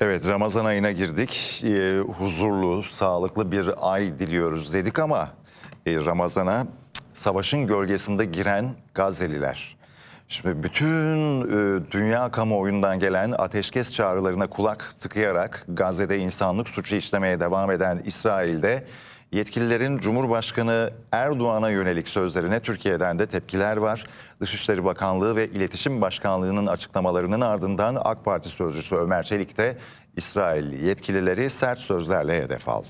Evet Ramazan ayına girdik. E, huzurlu, sağlıklı bir ay diliyoruz dedik ama e, Ramazan'a savaşın gölgesinde giren Gazeliler. Şimdi bütün e, dünya kamuoyundan gelen ateşkes çağrılarına kulak tıkayarak Gazze'de insanlık suçu işlemeye devam eden İsrail'de Yetkililerin Cumhurbaşkanı Erdoğan'a yönelik sözlerine Türkiye'den de tepkiler var. Dışişleri Bakanlığı ve İletişim Başkanlığı'nın açıklamalarının ardından AK Parti sözcüsü Ömer Çelik de İsrailli yetkilileri sert sözlerle hedef aldı.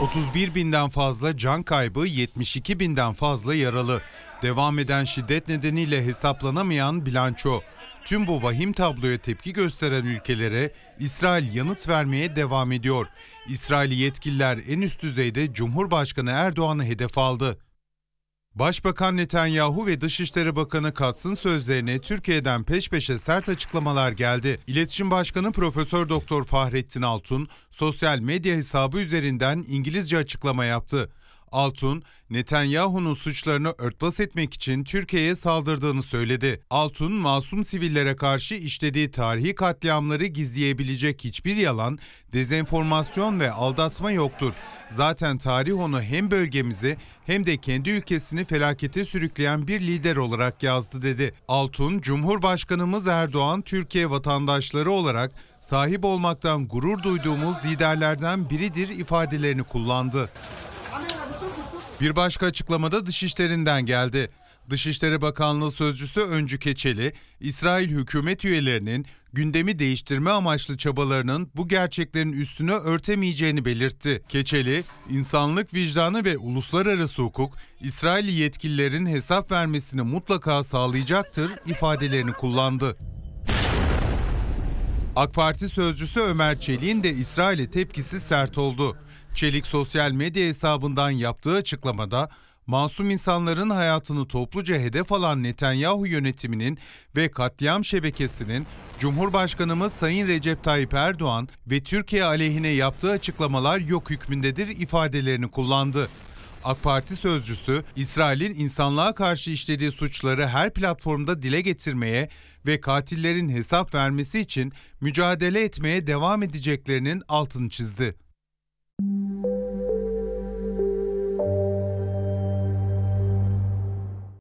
31 binden fazla can kaybı, 72 binden fazla yaralı. Devam eden şiddet nedeniyle hesaplanamayan bilanço. Tüm bu vahim tabloya tepki gösteren ülkelere İsrail yanıt vermeye devam ediyor. İsrail yetkililer en üst düzeyde Cumhurbaşkanı Erdoğan'ı hedef aldı. Başbakan Netanyahu ve Dışişleri Bakanı Katz'ın sözlerine Türkiye'den peş peşe sert açıklamalar geldi. İletişim Başkanı Profesör Doktor Fahrettin Altun sosyal medya hesabı üzerinden İngilizce açıklama yaptı. Altun, Netanyahu'nun suçlarını örtbas etmek için Türkiye'ye saldırdığını söyledi. Altun, masum sivillere karşı işlediği tarihi katliamları gizleyebilecek hiçbir yalan, dezenformasyon ve aldatma yoktur. Zaten tarih onu hem bölgemizi hem de kendi ülkesini felakete sürükleyen bir lider olarak yazdı dedi. Altun, Cumhurbaşkanımız Erdoğan, Türkiye vatandaşları olarak sahip olmaktan gurur duyduğumuz liderlerden biridir ifadelerini kullandı. Bir başka açıklamada dışişlerinden geldi. Dışişleri Bakanlığı Sözcüsü Öncü Keçeli, İsrail hükümet üyelerinin gündemi değiştirme amaçlı çabalarının bu gerçeklerin üstünü örtemeyeceğini belirtti. Keçeli, insanlık vicdanı ve uluslararası hukuk, İsrail yetkililerin hesap vermesini mutlaka sağlayacaktır ifadelerini kullandı. AK Parti sözcüsü Ömer Çelik'in de İsrail'e tepkisi sert oldu. Çelik sosyal medya hesabından yaptığı açıklamada masum insanların hayatını topluca hedef alan Netanyahu yönetiminin ve katliam şebekesinin Cumhurbaşkanımız Sayın Recep Tayyip Erdoğan ve Türkiye aleyhine yaptığı açıklamalar yok hükmündedir ifadelerini kullandı. AK Parti sözcüsü İsrail'in insanlığa karşı işlediği suçları her platformda dile getirmeye ve katillerin hesap vermesi için mücadele etmeye devam edeceklerinin altını çizdi.